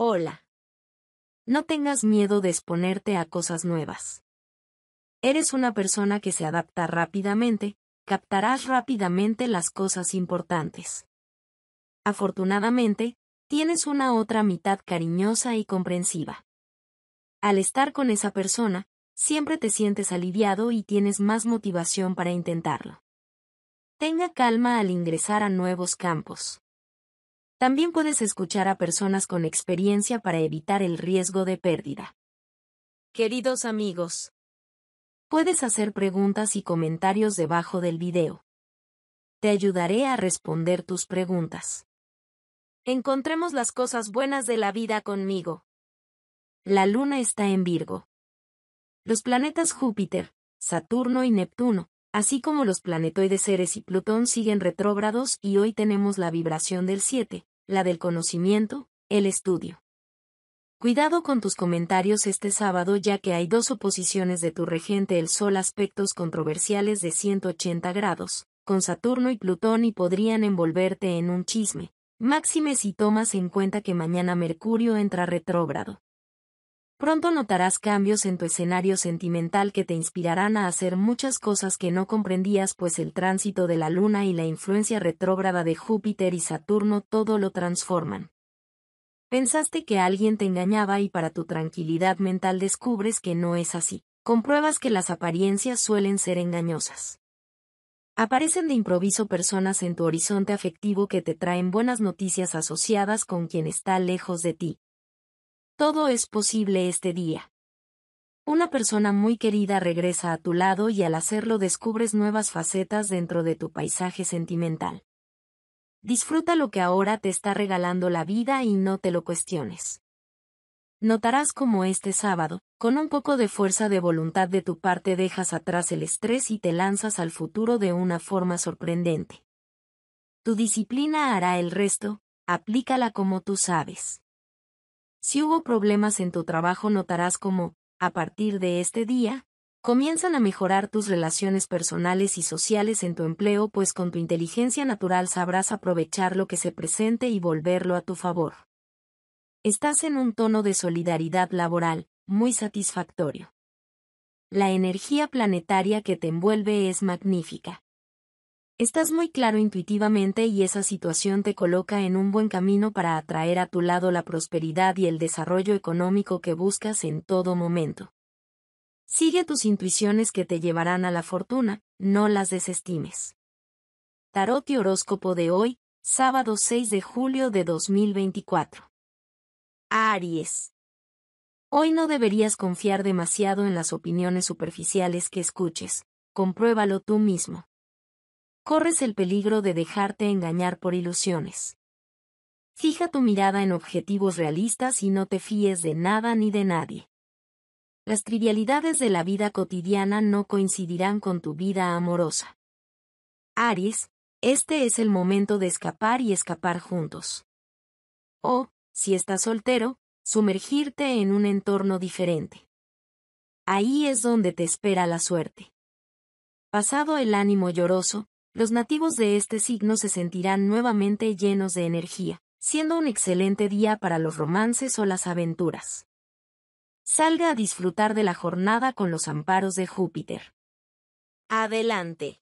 Hola. No tengas miedo de exponerte a cosas nuevas. Eres una persona que se adapta rápidamente, captarás rápidamente las cosas importantes. Afortunadamente, tienes una otra mitad cariñosa y comprensiva. Al estar con esa persona, siempre te sientes aliviado y tienes más motivación para intentarlo. Tenga calma al ingresar a nuevos campos. También puedes escuchar a personas con experiencia para evitar el riesgo de pérdida. Queridos amigos, puedes hacer preguntas y comentarios debajo del video. Te ayudaré a responder tus preguntas. Encontremos las cosas buenas de la vida conmigo. La luna está en Virgo. Los planetas Júpiter, Saturno y Neptuno, así como los planetoides Ceres y Plutón siguen retrógrados y hoy tenemos la vibración del 7, la del conocimiento, el estudio. Cuidado con tus comentarios este sábado ya que hay dos oposiciones de tu regente el Sol aspectos controversiales de 180 grados, con Saturno y Plutón y podrían envolverte en un chisme, máxime si tomas en cuenta que mañana Mercurio entra retrógrado. Pronto notarás cambios en tu escenario sentimental que te inspirarán a hacer muchas cosas que no comprendías pues el tránsito de la Luna y la influencia retrógrada de Júpiter y Saturno todo lo transforman. Pensaste que alguien te engañaba y para tu tranquilidad mental descubres que no es así. Compruebas que las apariencias suelen ser engañosas. Aparecen de improviso personas en tu horizonte afectivo que te traen buenas noticias asociadas con quien está lejos de ti, todo es posible este día. Una persona muy querida regresa a tu lado y al hacerlo descubres nuevas facetas dentro de tu paisaje sentimental. Disfruta lo que ahora te está regalando la vida y no te lo cuestiones. Notarás como este sábado, con un poco de fuerza de voluntad de tu parte dejas atrás el estrés y te lanzas al futuro de una forma sorprendente. Tu disciplina hará el resto, aplícala como tú sabes. Si hubo problemas en tu trabajo notarás cómo, a partir de este día, comienzan a mejorar tus relaciones personales y sociales en tu empleo pues con tu inteligencia natural sabrás aprovechar lo que se presente y volverlo a tu favor. Estás en un tono de solidaridad laboral, muy satisfactorio. La energía planetaria que te envuelve es magnífica. Estás muy claro intuitivamente y esa situación te coloca en un buen camino para atraer a tu lado la prosperidad y el desarrollo económico que buscas en todo momento. Sigue tus intuiciones que te llevarán a la fortuna, no las desestimes. Tarot y horóscopo de hoy, sábado 6 de julio de 2024. Aries. Hoy no deberías confiar demasiado en las opiniones superficiales que escuches, compruébalo tú mismo corres el peligro de dejarte engañar por ilusiones. Fija tu mirada en objetivos realistas y no te fíes de nada ni de nadie. Las trivialidades de la vida cotidiana no coincidirán con tu vida amorosa. Aries, este es el momento de escapar y escapar juntos. O, si estás soltero, sumergirte en un entorno diferente. Ahí es donde te espera la suerte. Pasado el ánimo lloroso, los nativos de este signo se sentirán nuevamente llenos de energía, siendo un excelente día para los romances o las aventuras. Salga a disfrutar de la jornada con los amparos de Júpiter. Adelante.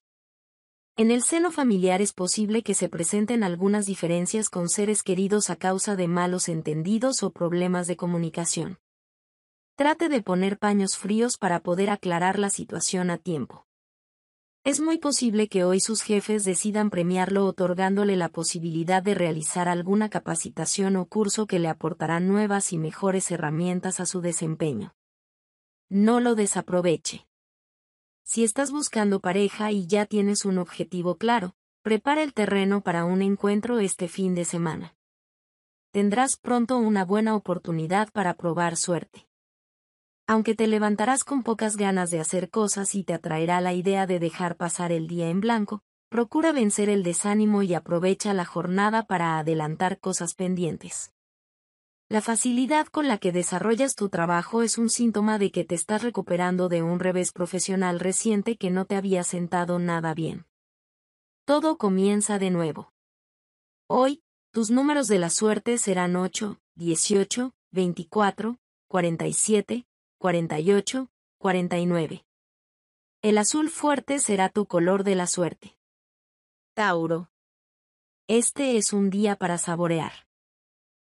En el seno familiar es posible que se presenten algunas diferencias con seres queridos a causa de malos entendidos o problemas de comunicación. Trate de poner paños fríos para poder aclarar la situación a tiempo. Es muy posible que hoy sus jefes decidan premiarlo otorgándole la posibilidad de realizar alguna capacitación o curso que le aportará nuevas y mejores herramientas a su desempeño. No lo desaproveche. Si estás buscando pareja y ya tienes un objetivo claro, prepara el terreno para un encuentro este fin de semana. Tendrás pronto una buena oportunidad para probar suerte aunque te levantarás con pocas ganas de hacer cosas y te atraerá la idea de dejar pasar el día en blanco, procura vencer el desánimo y aprovecha la jornada para adelantar cosas pendientes. La facilidad con la que desarrollas tu trabajo es un síntoma de que te estás recuperando de un revés profesional reciente que no te había sentado nada bien. Todo comienza de nuevo. Hoy, tus números de la suerte serán 8, 18, 24, 47, 48, 49. El azul fuerte será tu color de la suerte. Tauro. Este es un día para saborear.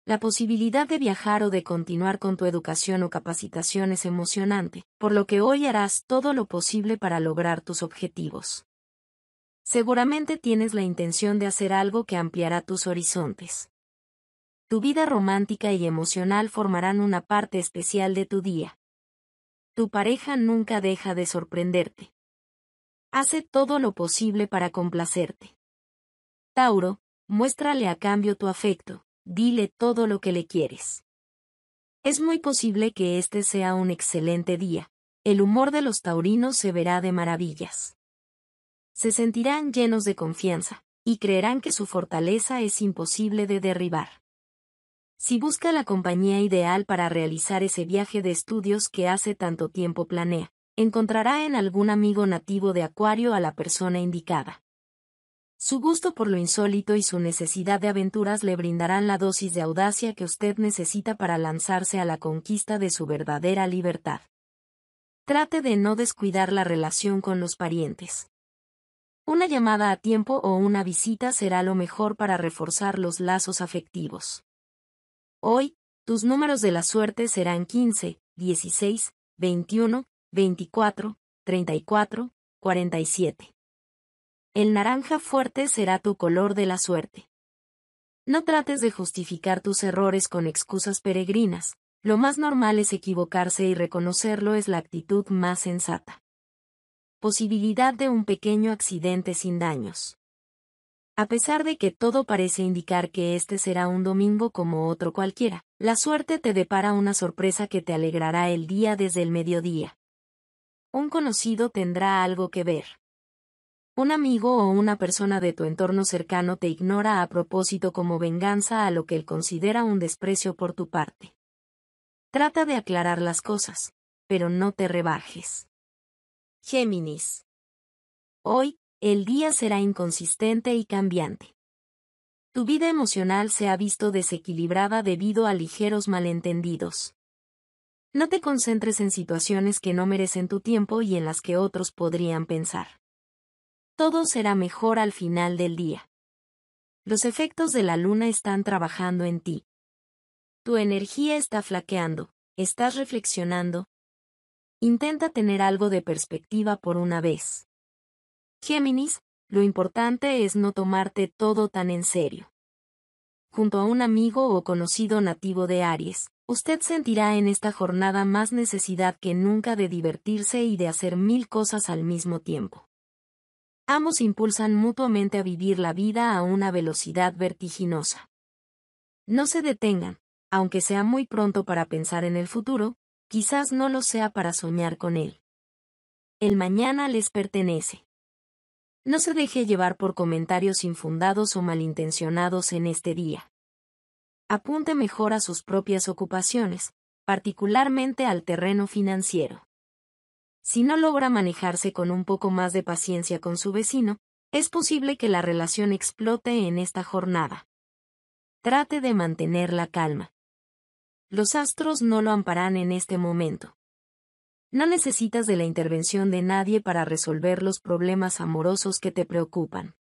La posibilidad de viajar o de continuar con tu educación o capacitación es emocionante, por lo que hoy harás todo lo posible para lograr tus objetivos. Seguramente tienes la intención de hacer algo que ampliará tus horizontes. Tu vida romántica y emocional formarán una parte especial de tu día. Tu pareja nunca deja de sorprenderte. Hace todo lo posible para complacerte. Tauro, muéstrale a cambio tu afecto, dile todo lo que le quieres. Es muy posible que este sea un excelente día. El humor de los taurinos se verá de maravillas. Se sentirán llenos de confianza, y creerán que su fortaleza es imposible de derribar. Si busca la compañía ideal para realizar ese viaje de estudios que hace tanto tiempo planea, encontrará en algún amigo nativo de Acuario a la persona indicada. Su gusto por lo insólito y su necesidad de aventuras le brindarán la dosis de audacia que usted necesita para lanzarse a la conquista de su verdadera libertad. Trate de no descuidar la relación con los parientes. Una llamada a tiempo o una visita será lo mejor para reforzar los lazos afectivos. Hoy, tus números de la suerte serán 15, 16, 21, 24, 34, 47. El naranja fuerte será tu color de la suerte. No trates de justificar tus errores con excusas peregrinas, lo más normal es equivocarse y reconocerlo es la actitud más sensata. Posibilidad de un pequeño accidente sin daños. A pesar de que todo parece indicar que este será un domingo como otro cualquiera, la suerte te depara una sorpresa que te alegrará el día desde el mediodía. Un conocido tendrá algo que ver. Un amigo o una persona de tu entorno cercano te ignora a propósito como venganza a lo que él considera un desprecio por tu parte. Trata de aclarar las cosas, pero no te rebajes. Géminis. Hoy, el día será inconsistente y cambiante. Tu vida emocional se ha visto desequilibrada debido a ligeros malentendidos. No te concentres en situaciones que no merecen tu tiempo y en las que otros podrían pensar. Todo será mejor al final del día. Los efectos de la luna están trabajando en ti. Tu energía está flaqueando, estás reflexionando. Intenta tener algo de perspectiva por una vez. Géminis, lo importante es no tomarte todo tan en serio. Junto a un amigo o conocido nativo de Aries, usted sentirá en esta jornada más necesidad que nunca de divertirse y de hacer mil cosas al mismo tiempo. Ambos impulsan mutuamente a vivir la vida a una velocidad vertiginosa. No se detengan, aunque sea muy pronto para pensar en el futuro, quizás no lo sea para soñar con él. El mañana les pertenece. No se deje llevar por comentarios infundados o malintencionados en este día. Apunte mejor a sus propias ocupaciones, particularmente al terreno financiero. Si no logra manejarse con un poco más de paciencia con su vecino, es posible que la relación explote en esta jornada. Trate de mantener la calma. Los astros no lo amparán en este momento. No necesitas de la intervención de nadie para resolver los problemas amorosos que te preocupan.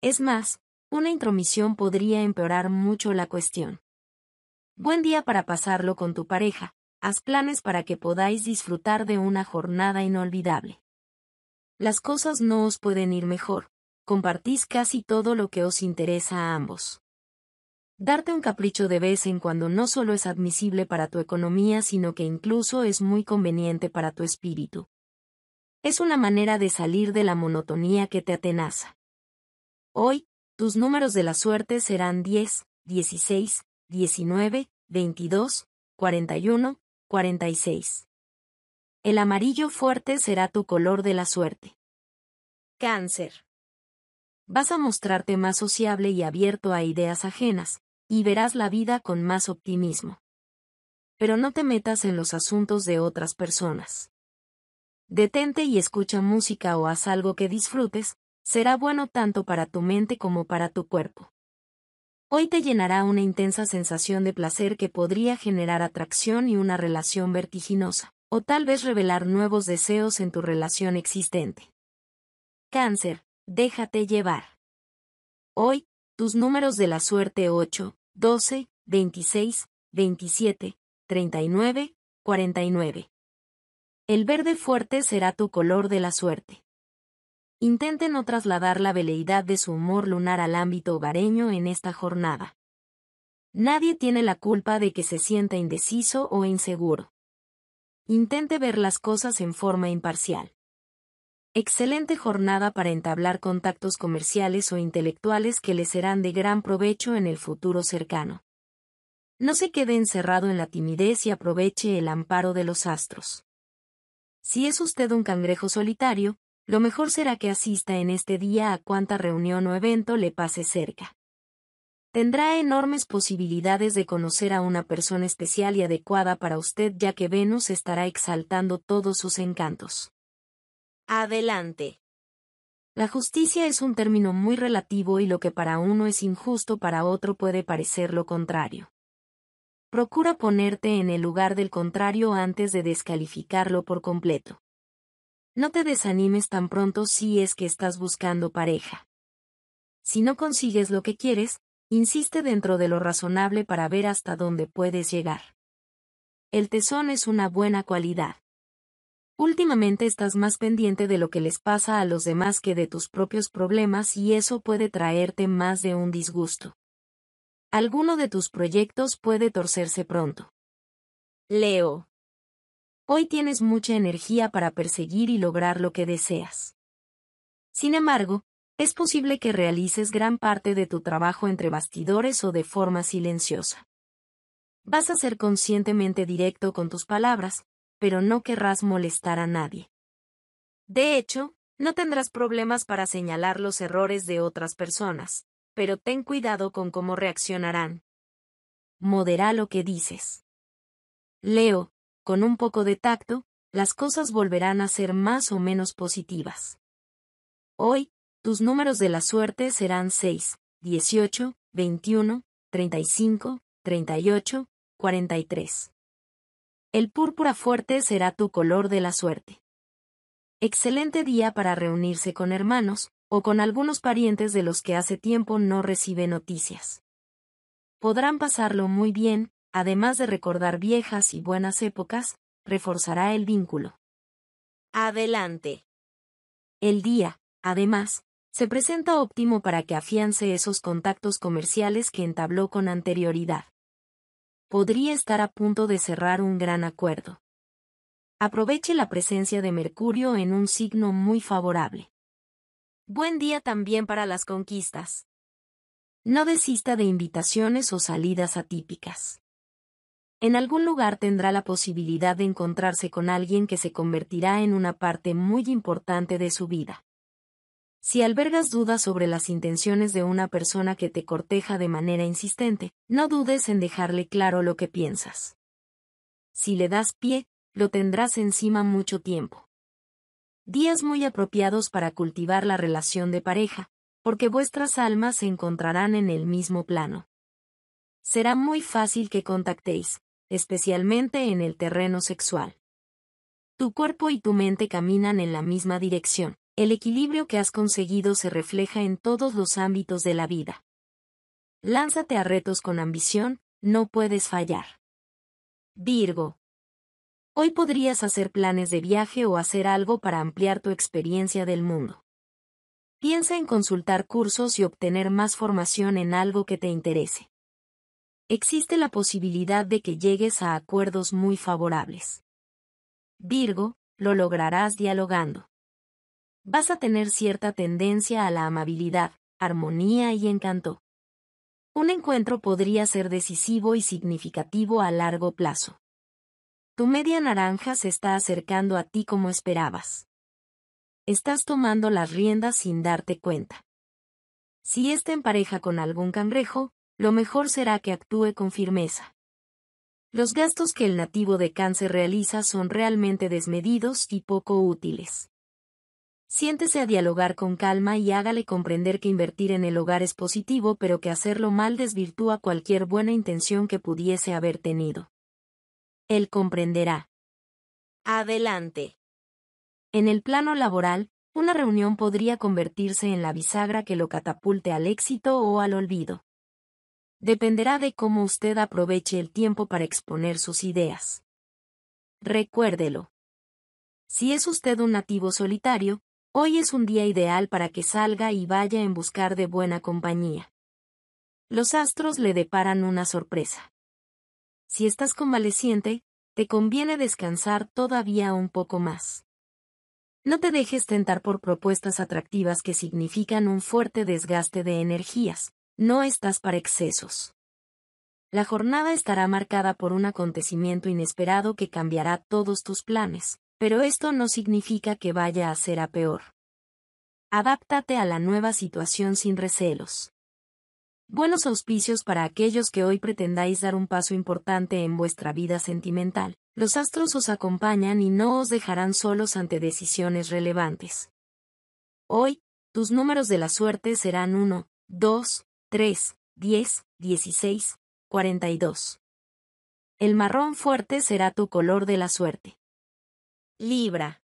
Es más, una intromisión podría empeorar mucho la cuestión. Buen día para pasarlo con tu pareja, haz planes para que podáis disfrutar de una jornada inolvidable. Las cosas no os pueden ir mejor, compartís casi todo lo que os interesa a ambos. Darte un capricho de vez en cuando no solo es admisible para tu economía, sino que incluso es muy conveniente para tu espíritu. Es una manera de salir de la monotonía que te atenaza. Hoy, tus números de la suerte serán 10, 16, 19, 22, 41, 46. El amarillo fuerte será tu color de la suerte. Cáncer vas a mostrarte más sociable y abierto a ideas ajenas, y verás la vida con más optimismo. Pero no te metas en los asuntos de otras personas. Detente y escucha música o haz algo que disfrutes, será bueno tanto para tu mente como para tu cuerpo. Hoy te llenará una intensa sensación de placer que podría generar atracción y una relación vertiginosa, o tal vez revelar nuevos deseos en tu relación existente. Cáncer, déjate llevar. Hoy, tus números de la suerte 8, 12, 26, 27, 39, 49. El verde fuerte será tu color de la suerte. Intente no trasladar la veleidad de su humor lunar al ámbito hogareño en esta jornada. Nadie tiene la culpa de que se sienta indeciso o inseguro. Intente ver las cosas en forma imparcial. Excelente jornada para entablar contactos comerciales o intelectuales que le serán de gran provecho en el futuro cercano. No se quede encerrado en la timidez y aproveche el amparo de los astros. Si es usted un cangrejo solitario, lo mejor será que asista en este día a cuanta reunión o evento le pase cerca. Tendrá enormes posibilidades de conocer a una persona especial y adecuada para usted ya que Venus estará exaltando todos sus encantos. Adelante. La justicia es un término muy relativo y lo que para uno es injusto para otro puede parecer lo contrario. Procura ponerte en el lugar del contrario antes de descalificarlo por completo. No te desanimes tan pronto si es que estás buscando pareja. Si no consigues lo que quieres, insiste dentro de lo razonable para ver hasta dónde puedes llegar. El tesón es una buena cualidad. Últimamente estás más pendiente de lo que les pasa a los demás que de tus propios problemas y eso puede traerte más de un disgusto. Alguno de tus proyectos puede torcerse pronto. Leo. Hoy tienes mucha energía para perseguir y lograr lo que deseas. Sin embargo, es posible que realices gran parte de tu trabajo entre bastidores o de forma silenciosa. Vas a ser conscientemente directo con tus palabras, pero no querrás molestar a nadie. De hecho, no tendrás problemas para señalar los errores de otras personas, pero ten cuidado con cómo reaccionarán. Modera lo que dices. Leo, con un poco de tacto, las cosas volverán a ser más o menos positivas. Hoy, tus números de la suerte serán 6, 18, 21, 35, 38, 43. El púrpura fuerte será tu color de la suerte. Excelente día para reunirse con hermanos, o con algunos parientes de los que hace tiempo no recibe noticias. Podrán pasarlo muy bien, además de recordar viejas y buenas épocas, reforzará el vínculo. Adelante. El día, además, se presenta óptimo para que afiance esos contactos comerciales que entabló con anterioridad podría estar a punto de cerrar un gran acuerdo. Aproveche la presencia de Mercurio en un signo muy favorable. Buen día también para las conquistas. No desista de invitaciones o salidas atípicas. En algún lugar tendrá la posibilidad de encontrarse con alguien que se convertirá en una parte muy importante de su vida. Si albergas dudas sobre las intenciones de una persona que te corteja de manera insistente, no dudes en dejarle claro lo que piensas. Si le das pie, lo tendrás encima mucho tiempo. Días muy apropiados para cultivar la relación de pareja, porque vuestras almas se encontrarán en el mismo plano. Será muy fácil que contactéis, especialmente en el terreno sexual. Tu cuerpo y tu mente caminan en la misma dirección el equilibrio que has conseguido se refleja en todos los ámbitos de la vida. Lánzate a retos con ambición, no puedes fallar. Virgo. Hoy podrías hacer planes de viaje o hacer algo para ampliar tu experiencia del mundo. Piensa en consultar cursos y obtener más formación en algo que te interese. Existe la posibilidad de que llegues a acuerdos muy favorables. Virgo, lo lograrás dialogando vas a tener cierta tendencia a la amabilidad, armonía y encanto. Un encuentro podría ser decisivo y significativo a largo plazo. Tu media naranja se está acercando a ti como esperabas. Estás tomando las riendas sin darte cuenta. Si está en pareja con algún cangrejo, lo mejor será que actúe con firmeza. Los gastos que el nativo de cáncer realiza son realmente desmedidos y poco útiles. Siéntese a dialogar con calma y hágale comprender que invertir en el hogar es positivo pero que hacerlo mal desvirtúa cualquier buena intención que pudiese haber tenido. Él comprenderá. Adelante. En el plano laboral, una reunión podría convertirse en la bisagra que lo catapulte al éxito o al olvido. Dependerá de cómo usted aproveche el tiempo para exponer sus ideas. Recuérdelo. Si es usted un nativo solitario, Hoy es un día ideal para que salga y vaya en buscar de buena compañía. Los astros le deparan una sorpresa. Si estás convaleciente, te conviene descansar todavía un poco más. No te dejes tentar por propuestas atractivas que significan un fuerte desgaste de energías, no estás para excesos. La jornada estará marcada por un acontecimiento inesperado que cambiará todos tus planes, pero esto no significa que vaya a ser a peor. Adáptate a la nueva situación sin recelos. Buenos auspicios para aquellos que hoy pretendáis dar un paso importante en vuestra vida sentimental. Los astros os acompañan y no os dejarán solos ante decisiones relevantes. Hoy, tus números de la suerte serán 1, 2, 3, 10, 16, 42. El marrón fuerte será tu color de la suerte. Libra.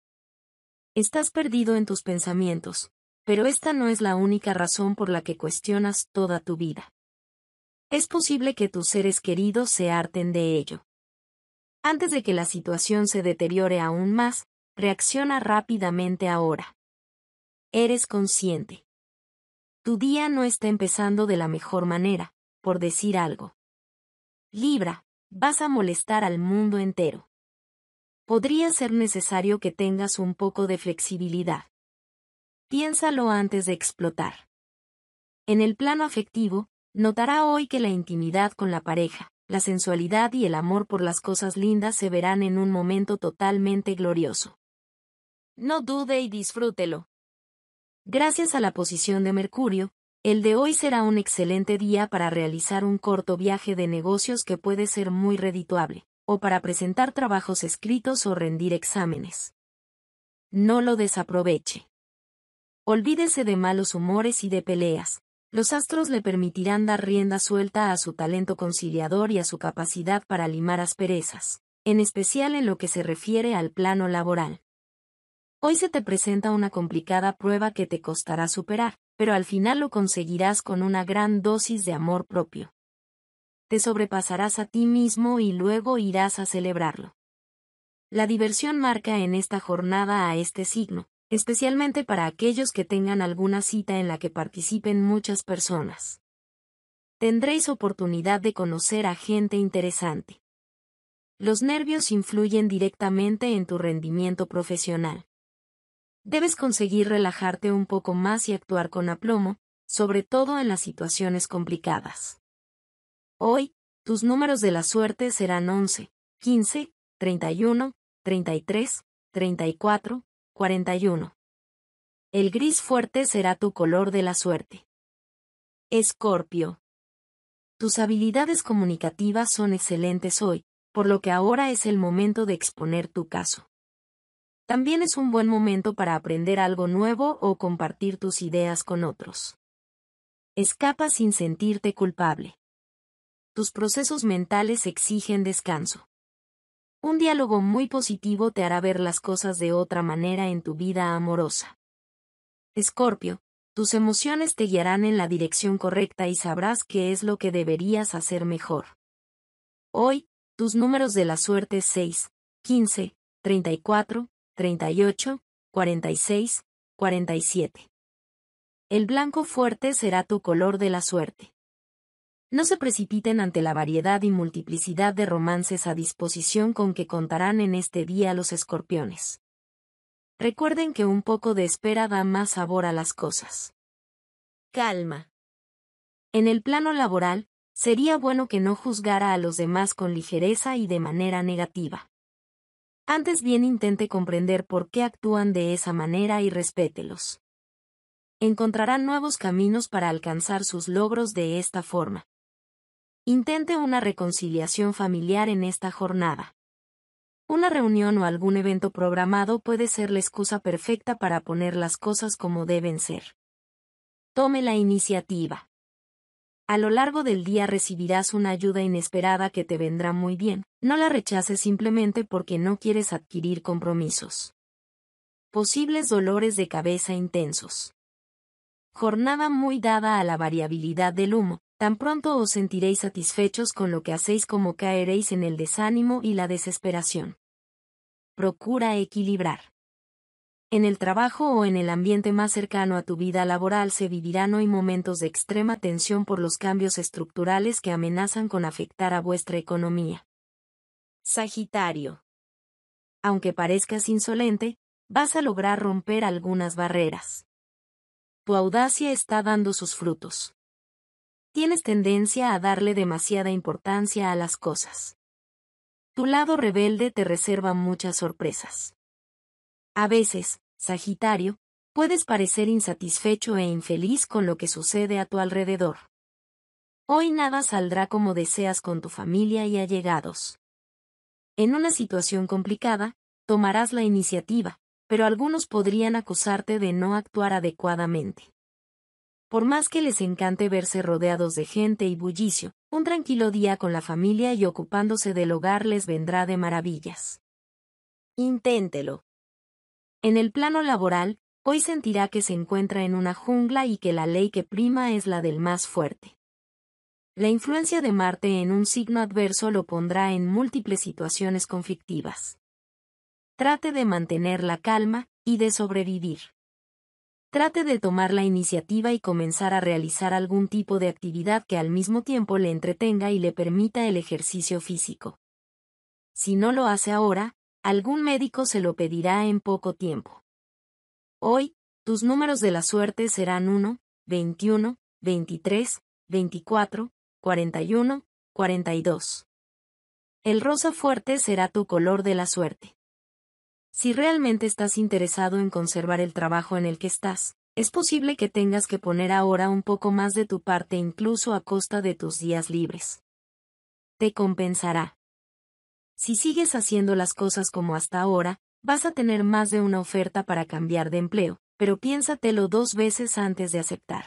Estás perdido en tus pensamientos, pero esta no es la única razón por la que cuestionas toda tu vida. Es posible que tus seres queridos se harten de ello. Antes de que la situación se deteriore aún más, reacciona rápidamente ahora. Eres consciente. Tu día no está empezando de la mejor manera, por decir algo. Libra, vas a molestar al mundo entero podría ser necesario que tengas un poco de flexibilidad. Piénsalo antes de explotar. En el plano afectivo, notará hoy que la intimidad con la pareja, la sensualidad y el amor por las cosas lindas se verán en un momento totalmente glorioso. No dude y disfrútelo. Gracias a la posición de Mercurio, el de hoy será un excelente día para realizar un corto viaje de negocios que puede ser muy redituable o para presentar trabajos escritos o rendir exámenes. No lo desaproveche. Olvídese de malos humores y de peleas. Los astros le permitirán dar rienda suelta a su talento conciliador y a su capacidad para limar asperezas, en especial en lo que se refiere al plano laboral. Hoy se te presenta una complicada prueba que te costará superar, pero al final lo conseguirás con una gran dosis de amor propio te sobrepasarás a ti mismo y luego irás a celebrarlo. La diversión marca en esta jornada a este signo, especialmente para aquellos que tengan alguna cita en la que participen muchas personas. Tendréis oportunidad de conocer a gente interesante. Los nervios influyen directamente en tu rendimiento profesional. Debes conseguir relajarte un poco más y actuar con aplomo, sobre todo en las situaciones complicadas. Hoy, tus números de la suerte serán 11, 15, 31, 33, 34, 41. El gris fuerte será tu color de la suerte. Escorpio. Tus habilidades comunicativas son excelentes hoy, por lo que ahora es el momento de exponer tu caso. También es un buen momento para aprender algo nuevo o compartir tus ideas con otros. Escapa sin sentirte culpable tus procesos mentales exigen descanso. Un diálogo muy positivo te hará ver las cosas de otra manera en tu vida amorosa. Escorpio, tus emociones te guiarán en la dirección correcta y sabrás qué es lo que deberías hacer mejor. Hoy, tus números de la suerte 6, 15, 34, 38, 46, 47. El blanco fuerte será tu color de la suerte. No se precipiten ante la variedad y multiplicidad de romances a disposición con que contarán en este día los escorpiones. Recuerden que un poco de espera da más sabor a las cosas. Calma. En el plano laboral, sería bueno que no juzgara a los demás con ligereza y de manera negativa. Antes bien intente comprender por qué actúan de esa manera y respételos. Encontrarán nuevos caminos para alcanzar sus logros de esta forma. Intente una reconciliación familiar en esta jornada. Una reunión o algún evento programado puede ser la excusa perfecta para poner las cosas como deben ser. Tome la iniciativa. A lo largo del día recibirás una ayuda inesperada que te vendrá muy bien. No la rechaces simplemente porque no quieres adquirir compromisos. Posibles dolores de cabeza intensos jornada muy dada a la variabilidad del humo, Tan pronto os sentiréis satisfechos con lo que hacéis como caeréis en el desánimo y la desesperación. Procura equilibrar. En el trabajo o en el ambiente más cercano a tu vida laboral se vivirán hoy momentos de extrema tensión por los cambios estructurales que amenazan con afectar a vuestra economía. Sagitario. Aunque parezcas insolente, vas a lograr romper algunas barreras. Tu audacia está dando sus frutos. Tienes tendencia a darle demasiada importancia a las cosas. Tu lado rebelde te reserva muchas sorpresas. A veces, Sagitario, puedes parecer insatisfecho e infeliz con lo que sucede a tu alrededor. Hoy nada saldrá como deseas con tu familia y allegados. En una situación complicada, tomarás la iniciativa, pero algunos podrían acusarte de no actuar adecuadamente. Por más que les encante verse rodeados de gente y bullicio, un tranquilo día con la familia y ocupándose del hogar les vendrá de maravillas. Inténtelo. En el plano laboral, hoy sentirá que se encuentra en una jungla y que la ley que prima es la del más fuerte. La influencia de Marte en un signo adverso lo pondrá en múltiples situaciones conflictivas. Trate de mantener la calma y de sobrevivir. Trate de tomar la iniciativa y comenzar a realizar algún tipo de actividad que al mismo tiempo le entretenga y le permita el ejercicio físico. Si no lo hace ahora, algún médico se lo pedirá en poco tiempo. Hoy, tus números de la suerte serán 1, 21, 23, 24, 41, 42. El rosa fuerte será tu color de la suerte. Si realmente estás interesado en conservar el trabajo en el que estás, es posible que tengas que poner ahora un poco más de tu parte incluso a costa de tus días libres. Te compensará. Si sigues haciendo las cosas como hasta ahora, vas a tener más de una oferta para cambiar de empleo, pero piénsatelo dos veces antes de aceptar.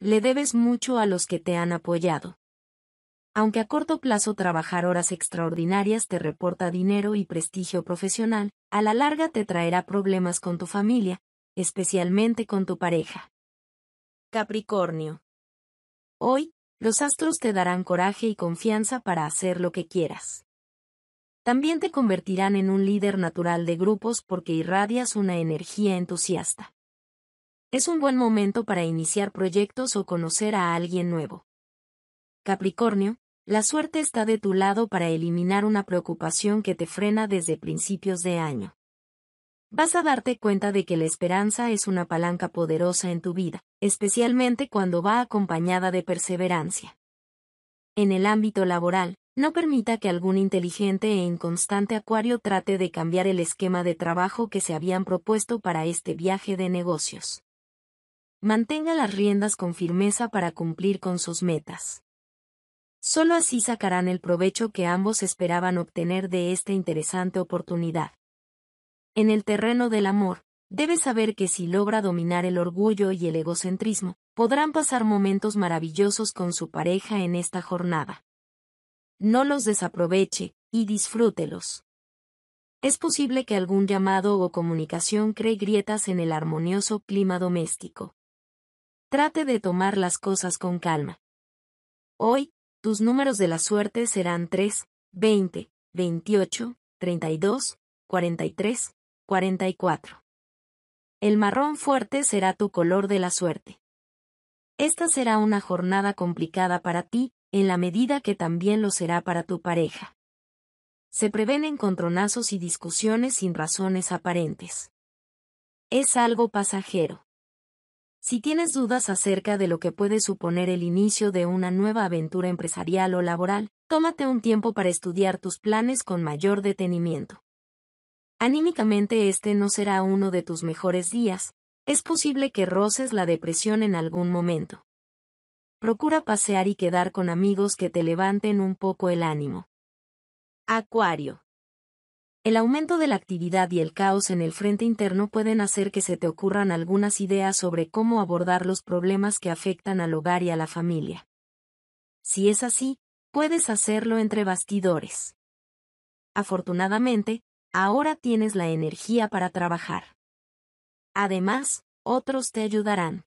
Le debes mucho a los que te han apoyado. Aunque a corto plazo trabajar horas extraordinarias te reporta dinero y prestigio profesional, a la larga te traerá problemas con tu familia, especialmente con tu pareja. Capricornio. Hoy, los astros te darán coraje y confianza para hacer lo que quieras. También te convertirán en un líder natural de grupos porque irradias una energía entusiasta. Es un buen momento para iniciar proyectos o conocer a alguien nuevo. Capricornio, la suerte está de tu lado para eliminar una preocupación que te frena desde principios de año. Vas a darte cuenta de que la esperanza es una palanca poderosa en tu vida, especialmente cuando va acompañada de perseverancia. En el ámbito laboral, no permita que algún inteligente e inconstante acuario trate de cambiar el esquema de trabajo que se habían propuesto para este viaje de negocios. Mantenga las riendas con firmeza para cumplir con sus metas. Solo así sacarán el provecho que ambos esperaban obtener de esta interesante oportunidad. En el terreno del amor, debe saber que si logra dominar el orgullo y el egocentrismo, podrán pasar momentos maravillosos con su pareja en esta jornada. No los desaproveche, y disfrútelos. Es posible que algún llamado o comunicación cree grietas en el armonioso clima doméstico. Trate de tomar las cosas con calma. Hoy, tus números de la suerte serán 3, 20, 28, 32, 43, 44. El marrón fuerte será tu color de la suerte. Esta será una jornada complicada para ti, en la medida que también lo será para tu pareja. Se prevén encontronazos y discusiones sin razones aparentes. Es algo pasajero. Si tienes dudas acerca de lo que puede suponer el inicio de una nueva aventura empresarial o laboral, tómate un tiempo para estudiar tus planes con mayor detenimiento. Anímicamente este no será uno de tus mejores días, es posible que roces la depresión en algún momento. Procura pasear y quedar con amigos que te levanten un poco el ánimo. Acuario. El aumento de la actividad y el caos en el frente interno pueden hacer que se te ocurran algunas ideas sobre cómo abordar los problemas que afectan al hogar y a la familia. Si es así, puedes hacerlo entre bastidores. Afortunadamente, ahora tienes la energía para trabajar. Además, otros te ayudarán.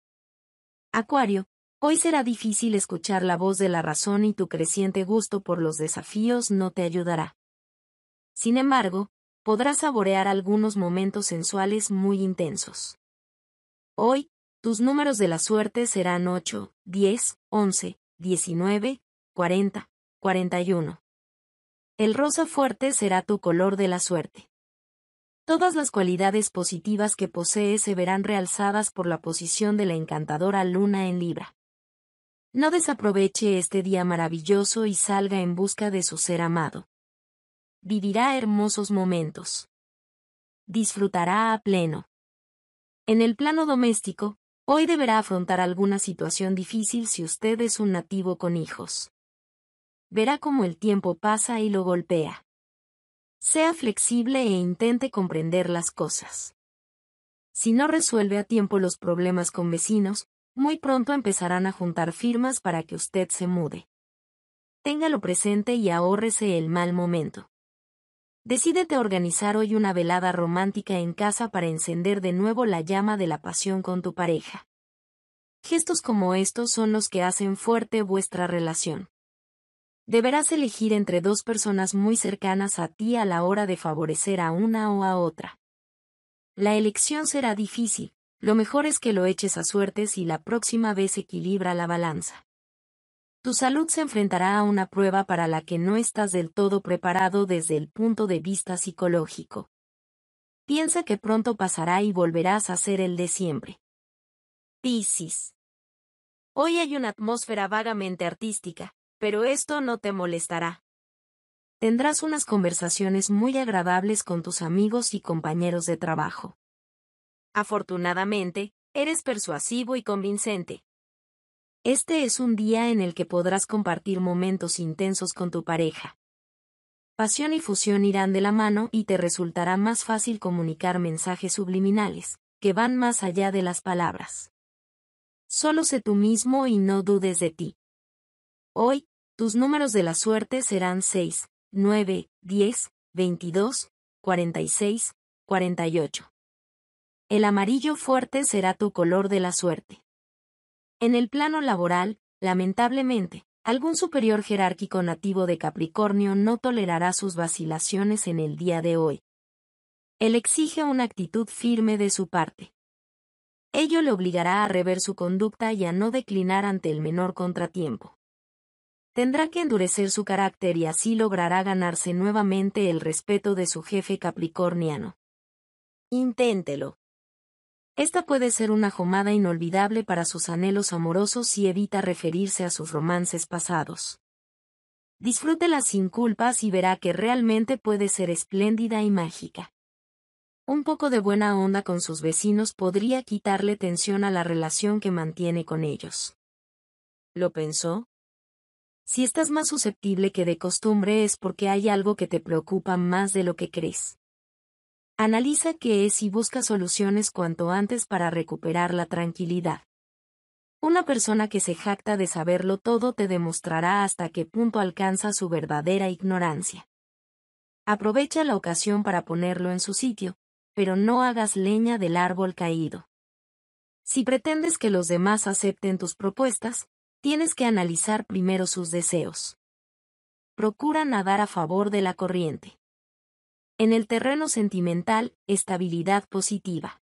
Acuario, hoy será difícil escuchar la voz de la razón y tu creciente gusto por los desafíos no te ayudará. Sin embargo, podrás saborear algunos momentos sensuales muy intensos. Hoy, tus números de la suerte serán 8, 10, 11, 19, 40, 41. El rosa fuerte será tu color de la suerte. Todas las cualidades positivas que posees se verán realzadas por la posición de la encantadora luna en Libra. No desaproveche este día maravilloso y salga en busca de su ser amado vivirá hermosos momentos. Disfrutará a pleno. En el plano doméstico, hoy deberá afrontar alguna situación difícil si usted es un nativo con hijos. Verá cómo el tiempo pasa y lo golpea. Sea flexible e intente comprender las cosas. Si no resuelve a tiempo los problemas con vecinos, muy pronto empezarán a juntar firmas para que usted se mude. Téngalo presente y ahórrese el mal momento. Decídete organizar hoy una velada romántica en casa para encender de nuevo la llama de la pasión con tu pareja. Gestos como estos son los que hacen fuerte vuestra relación. Deberás elegir entre dos personas muy cercanas a ti a la hora de favorecer a una o a otra. La elección será difícil, lo mejor es que lo eches a suertes y la próxima vez equilibra la balanza. Tu salud se enfrentará a una prueba para la que no estás del todo preparado desde el punto de vista psicológico. Piensa que pronto pasará y volverás a ser el de siempre. Piscis. Hoy hay una atmósfera vagamente artística, pero esto no te molestará. Tendrás unas conversaciones muy agradables con tus amigos y compañeros de trabajo. Afortunadamente, eres persuasivo y convincente, este es un día en el que podrás compartir momentos intensos con tu pareja. Pasión y fusión irán de la mano y te resultará más fácil comunicar mensajes subliminales, que van más allá de las palabras. Solo sé tú mismo y no dudes de ti. Hoy, tus números de la suerte serán 6, 9, 10, 22, 46, 48. El amarillo fuerte será tu color de la suerte. En el plano laboral, lamentablemente, algún superior jerárquico nativo de Capricornio no tolerará sus vacilaciones en el día de hoy. Él exige una actitud firme de su parte. Ello le obligará a rever su conducta y a no declinar ante el menor contratiempo. Tendrá que endurecer su carácter y así logrará ganarse nuevamente el respeto de su jefe capricorniano. Inténtelo. Esta puede ser una jomada inolvidable para sus anhelos amorosos si evita referirse a sus romances pasados. Disfrútela sin culpas y verá que realmente puede ser espléndida y mágica. Un poco de buena onda con sus vecinos podría quitarle tensión a la relación que mantiene con ellos. ¿Lo pensó? Si estás más susceptible que de costumbre es porque hay algo que te preocupa más de lo que crees. Analiza qué es y busca soluciones cuanto antes para recuperar la tranquilidad. Una persona que se jacta de saberlo todo te demostrará hasta qué punto alcanza su verdadera ignorancia. Aprovecha la ocasión para ponerlo en su sitio, pero no hagas leña del árbol caído. Si pretendes que los demás acepten tus propuestas, tienes que analizar primero sus deseos. Procura nadar a favor de la corriente. En el terreno sentimental, estabilidad positiva.